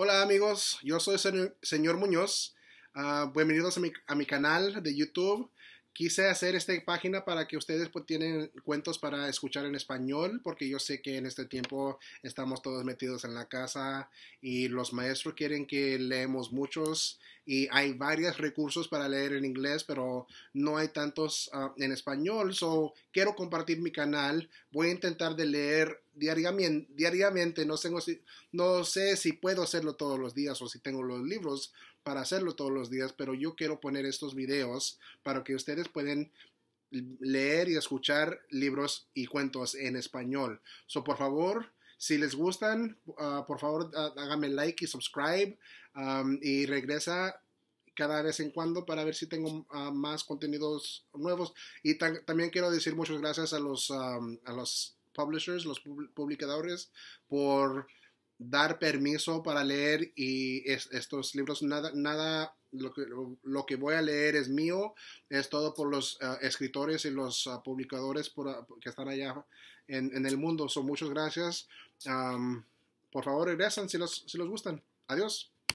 Hola amigos, yo soy el señor Muñoz. Ah, bienvenidos a mi, canal de YouTube. Quise hacer esta página para que ustedes pues, tienen cuentos para escuchar en español, porque yo sé que en este tiempo estamos todos metidos en la casa y los maestros quieren que leemos muchos y hay varios recursos para leer en inglés, pero no hay tantos ah, en español. So, quiero compartir mi canal. Voy a intentar de leer diariamente, no, tengo, no sé si puedo hacerlo todos los días o si tengo los libros para hacerlo todos los días, pero yo quiero poner estos videos para que ustedes puedan leer y escuchar libros y cuentos en español. So, por favor, si les gustan, ah, por favor, háganme like y subscribe y regresa cada vez en cuando para ver si tengo ah, más contenidos nuevos. Y también quiero decir muchas gracias a los publishers, los publicadores, por dar permiso para leer y estos libros, nada, nada lo que, lo que, voy a leer es mío, es todo por los ah, escritores y los ah, publicadores por, ah, que están allá en, el mundo. son muchas gracias. por favor, regresan si los, si los gustan. Adiós.